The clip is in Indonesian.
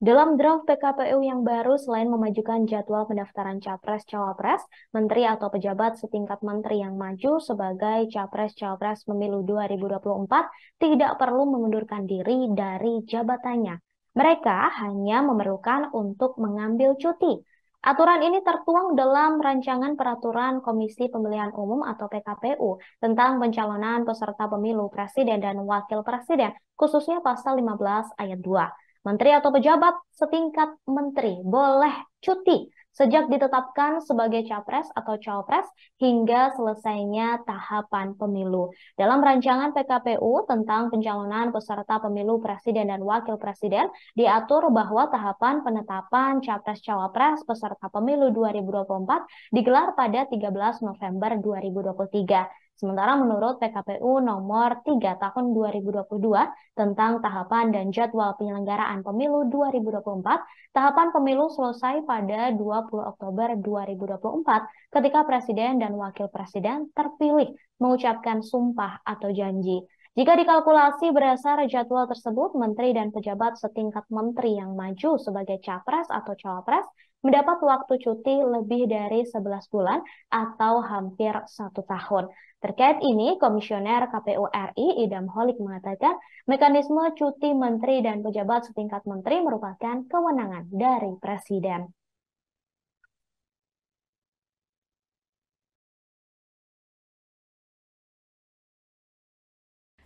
Dalam draft PKPU yang baru, selain memajukan jadwal pendaftaran Capres-Cawapres, Menteri atau pejabat setingkat Menteri yang maju sebagai Capres-Cawapres Pemilu 2024 tidak perlu mengundurkan diri dari jabatannya. Mereka hanya memerlukan untuk mengambil cuti. Aturan ini tertuang dalam rancangan peraturan Komisi Pemilihan Umum atau PKPU tentang pencalonan peserta pemilu presiden dan wakil presiden, khususnya pasal 15 ayat 2. Menteri atau pejabat setingkat menteri boleh cuti sejak ditetapkan sebagai capres atau cawapres hingga selesainya tahapan pemilu. Dalam rancangan PKPU tentang pencalonan peserta pemilu presiden dan wakil presiden diatur bahwa tahapan penetapan capres-cawapres peserta pemilu 2024 digelar pada 13 November 2023. Sementara menurut PKPU nomor 3 tahun 2022 tentang tahapan dan jadwal penyelenggaraan pemilu 2024, tahapan pemilu selesai pada 20 Oktober 2024 ketika Presiden dan Wakil Presiden terpilih mengucapkan sumpah atau janji. Jika dikalkulasi berdasar jadwal tersebut, menteri dan pejabat setingkat menteri yang maju sebagai capres atau cawapres mendapat waktu cuti lebih dari 11 bulan atau hampir satu tahun. Terkait ini, Komisioner KPU RI Idam Holik mengatakan mekanisme cuti menteri dan pejabat setingkat menteri merupakan kewenangan dari Presiden.